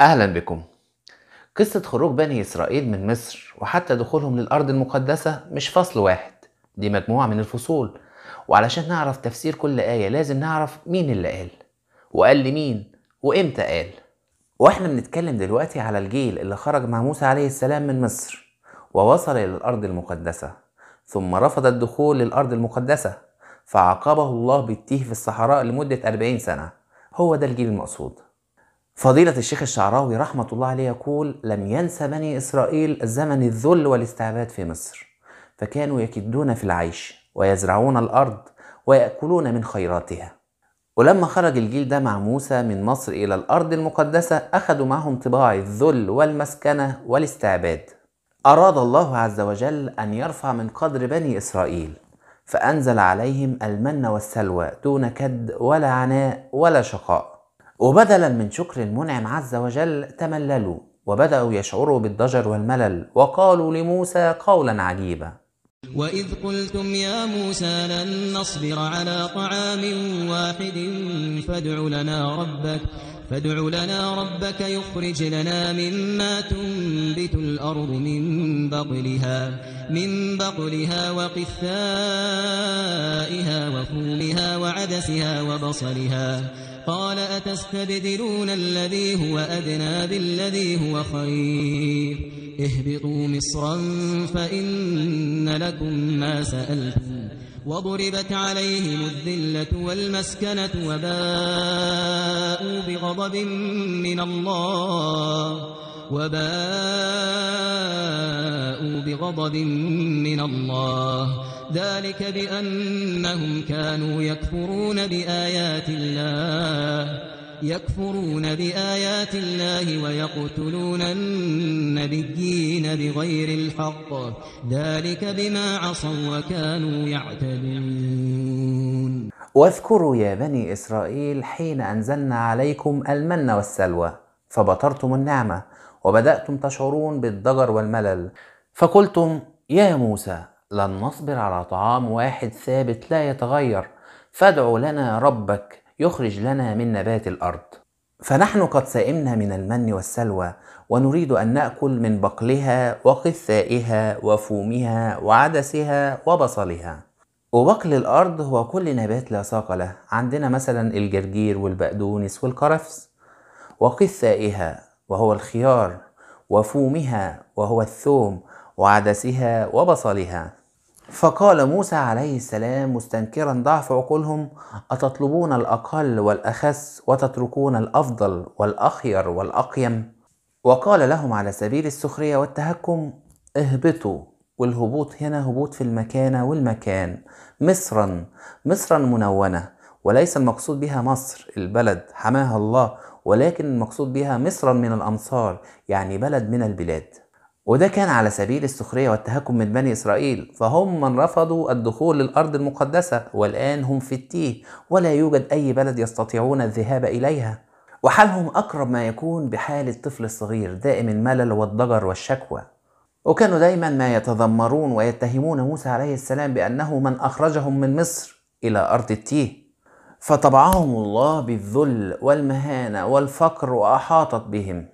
أهلا بكم قصة خروج بني إسرائيل من مصر وحتى دخولهم للأرض المقدسة مش فصل واحد دي مجموعة من الفصول وعلشان نعرف تفسير كل آية لازم نعرف مين اللي قال وقال لمين وإمتى قال وإحنا بنتكلم دلوقتي على الجيل اللي خرج مع موسى عليه السلام من مصر ووصل إلى الأرض المقدسة ثم رفض الدخول للأرض المقدسة فعاقبه الله بالتيه في الصحراء لمدة 40 سنة هو ده الجيل المقصود فضيلة الشيخ الشعراوي رحمة الله عليه يقول لم ينسى بني إسرائيل زمن الذل والاستعباد في مصر فكانوا يكدون في العيش ويزرعون الأرض ويأكلون من خيراتها ولما خرج الجيل ده مع موسى من مصر إلى الأرض المقدسة أخذوا معهم طباع الذل والمسكنة والاستعباد أراد الله عز وجل أن يرفع من قدر بني إسرائيل فأنزل عليهم المن والسلوى دون كد ولا عناء ولا شقاء وبدلا من شكر المنعم عز وجل تمللوا وبدأوا يشعروا بالضجر والملل وقالوا لموسى قولا عجيبا وإذ قلتم يا موسى لن نصبر على طعام واحد فادع لنا ربك فادع لنا ربك يخرج لنا مما تنبت الأرض من بقلها من بقلها وقثائها وفومها وعدسها وبصلها قال أتستبدلون الذي هو أدنى بالذي هو خير اهبطوا مصرا فإن لكم ما سألتم وضربت عليهم الذلة والمسكنة وباءوا بغضب من الله وباءوا بغضب من الله ذلك بأنهم كانوا يكفرون بآيات الله يكفرون بآيات الله ويقتلون النبيين بغير الحق ذلك بما عصوا وكانوا يعتدون واذكروا يا بني إسرائيل حين أنزلنا عليكم المن والسلوى فبطرتم النعمة وبدأتم تشعرون بالضجر والملل فقلتم يا موسى لن نصبر على طعام واحد ثابت لا يتغير فادع لنا ربك يخرج لنا من نبات الارض فنحن قد سئمنا من المن والسلوى ونريد ان ناكل من بقلها وقثائها وفومها وعدسها وبصلها وبقل الارض هو كل نبات لا ساق له عندنا مثلا الجرجير والبقدونس والقرفس وقثائها وهو الخيار وفومها وهو الثوم وعدسها وبصلها فقال موسى عليه السلام مستنكرا ضعف عقولهم أتطلبون الأقل والأخس وتتركون الأفضل والأخير والأقيم وقال لهم على سبيل السخرية والتهكم اهبطوا والهبوط هنا هبوط في المكانة والمكان مصرا مصرا منونة وليس المقصود بها مصر البلد حماها الله ولكن المقصود بها مصرا من الأمصار يعني بلد من البلاد وده كان على سبيل السخرية والتهكم من بني إسرائيل فهم من رفضوا الدخول للأرض المقدسة والآن هم في التيه ولا يوجد أي بلد يستطيعون الذهاب إليها وحالهم أقرب ما يكون بحال الطفل الصغير دائم الملل والضجر والشكوى وكانوا دايما ما يتذمرون ويتهمون موسى عليه السلام بأنه من أخرجهم من مصر إلى أرض التيه فطبعهم الله بالذل والمهانة والفقر وأحاطت بهم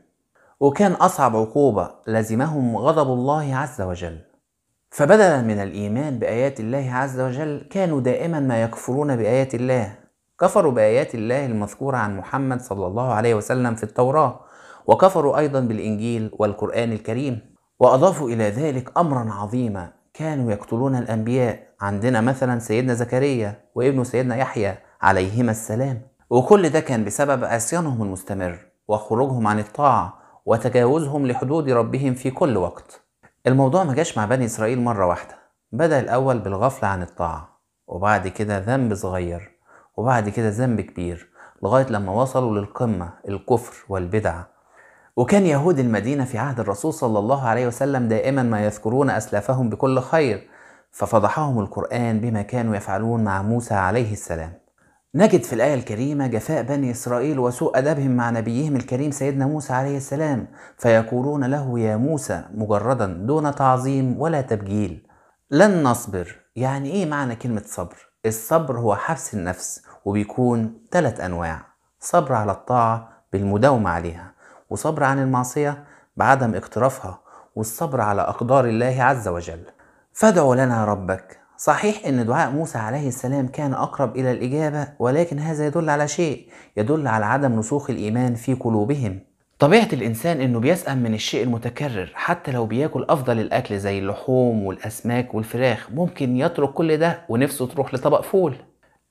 وكان أصعب عقوبة لزمهم غضب الله عز وجل فبدلا من الإيمان بآيات الله عز وجل كانوا دائما ما يكفرون بآيات الله كفروا بآيات الله المذكورة عن محمد صلى الله عليه وسلم في التوراة وكفروا أيضا بالإنجيل والقرآن الكريم وأضافوا إلى ذلك أمرا عظيما كانوا يقتلون الأنبياء عندنا مثلا سيدنا زكريا وابن سيدنا يحيى عليهما السلام وكل ده كان بسبب عصيانهم المستمر وخروجهم عن الطاعة وتجاوزهم لحدود ربهم في كل وقت الموضوع ما جاش مع بني إسرائيل مرة واحدة بدأ الأول بالغفلة عن الطاعة وبعد كده ذنب صغير وبعد كده ذنب كبير لغاية لما وصلوا للقمة الكفر والبدعة وكان يهود المدينة في عهد الرسول صلى الله عليه وسلم دائما ما يذكرون أسلافهم بكل خير ففضحهم القرآن بما كانوا يفعلون مع موسى عليه السلام نجد في الآية الكريمة جفاء بني إسرائيل وسوء أدبهم مع نبيهم الكريم سيدنا موسى عليه السلام فيقولون له يا موسى مجردا دون تعظيم ولا تبجيل لن نصبر يعني إيه معنى كلمة صبر؟ الصبر هو حبس النفس وبيكون ثلاث أنواع صبر على الطاعة بالمداومة عليها وصبر عن المعصية بعدم اقترافها والصبر على أقدار الله عز وجل فادعوا لنا ربك صحيح أن دعاء موسى عليه السلام كان أقرب إلى الإجابة ولكن هذا يدل على شيء يدل على عدم نسوخ الإيمان في قلوبهم طبيعة الإنسان إنه بيسأم من الشيء المتكرر حتى لو بياكل أفضل الأكل زي اللحوم والأسماك والفراخ ممكن يترك كل ده ونفسه تروح لطبق فول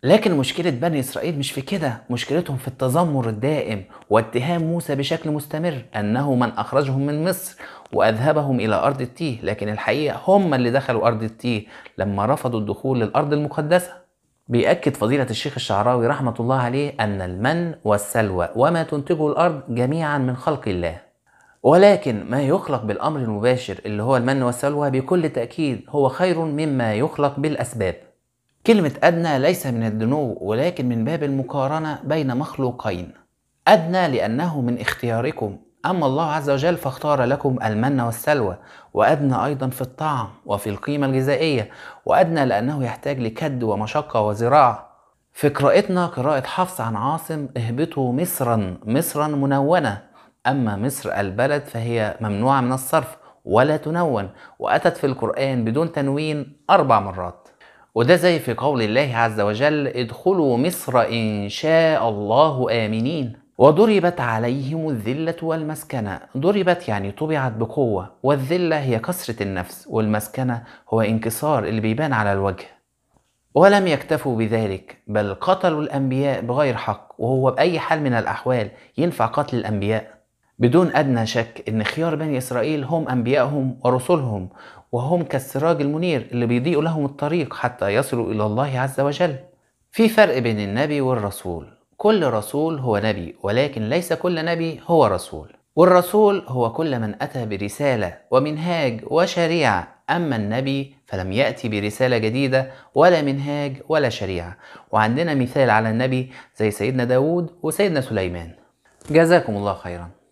لكن مشكلة بني إسرائيل مش في كده مشكلتهم في التذمر الدائم واتهام موسى بشكل مستمر أنه من أخرجهم من مصر وأذهبهم إلى أرض التيه لكن الحقيقة هم اللي دخلوا أرض التيه لما رفضوا الدخول للأرض المقدسة بيأكد فضيلة الشيخ الشعراوي رحمة الله عليه أن المن والسلوى وما تنتجه الأرض جميعا من خلق الله ولكن ما يخلق بالأمر المباشر اللي هو المن والسلوى بكل تأكيد هو خير مما يخلق بالأسباب كلمة أدنى ليس من الدنو ولكن من باب المقارنة بين مخلوقين أدنى لأنه من اختياركم أما الله عز وجل فاختار لكم المن والسلوى وأدنى أيضا في الطعم وفي القيمة الغذائية وأدنى لأنه يحتاج لكد ومشقة وزراعة في قراءتنا قراءة حفص عن عاصم اهبطوا مصرا مصرا منونة أما مصر البلد فهي ممنوعة من الصرف ولا تنون وأتت في القرآن بدون تنوين أربع مرات وده زي في قول الله عز وجل ادخلوا مصر إن شاء الله آمنين وضربت عليهم الذلة والمسكنة ضربت يعني طبعت بقوة والذلة هي كسرة النفس والمسكنة هو انكسار اللي بيبان على الوجه ولم يكتفوا بذلك بل قتلوا الأنبياء بغير حق وهو بأي حال من الأحوال ينفع قتل الأنبياء بدون أدنى شك أن خيار بني إسرائيل هم أنبيائهم ورسلهم وهم كالسراج المنير اللي بيضيء لهم الطريق حتى يصلوا إلى الله عز وجل في فرق بين النبي والرسول كل رسول هو نبي ولكن ليس كل نبي هو رسول والرسول هو كل من أتى برسالة ومنهاج وشريعة أما النبي فلم يأتي برسالة جديدة ولا منهاج ولا شريعة وعندنا مثال على النبي زي سيدنا داود وسيدنا سليمان جزاكم الله خيراً